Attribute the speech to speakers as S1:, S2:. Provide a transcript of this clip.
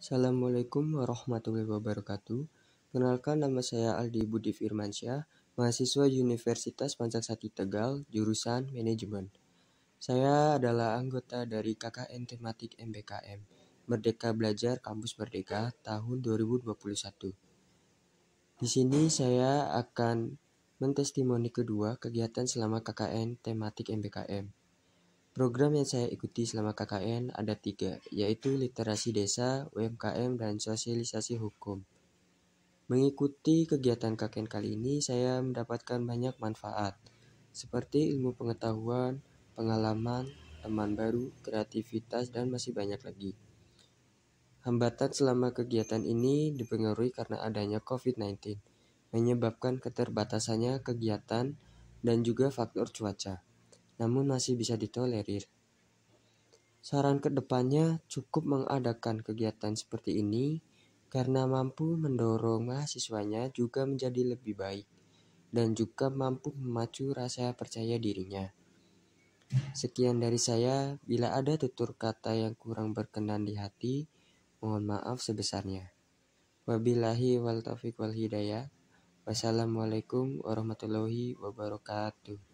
S1: Assalamualaikum warahmatullahi wabarakatuh. Kenalkan nama saya Aldi Budi Firmansyah, mahasiswa Universitas Pancaksati Tegal, jurusan Manajemen. Saya adalah anggota dari KKN Tematik MBKM, Merdeka Belajar Kampus Merdeka tahun 2021. Di sini saya akan mentestimoni kedua kegiatan selama KKN Tematik MBKM. Program yang saya ikuti selama KKN ada tiga, yaitu literasi desa, UMKM, dan sosialisasi hukum. Mengikuti kegiatan KKN kali ini, saya mendapatkan banyak manfaat, seperti ilmu pengetahuan, pengalaman, teman baru, kreativitas, dan masih banyak lagi. Hambatan selama kegiatan ini dipengaruhi karena adanya COVID-19, menyebabkan keterbatasannya kegiatan dan juga faktor cuaca namun masih bisa ditolerir. Saran kedepannya cukup mengadakan kegiatan seperti ini karena mampu mendorong mahasiswanya juga menjadi lebih baik dan juga mampu memacu rasa percaya dirinya. Sekian dari saya, bila ada tutur kata yang kurang berkenan di hati, mohon maaf sebesarnya. Wabillahi wal taufiq wal hidayah. Wassalamualaikum warahmatullahi wabarakatuh.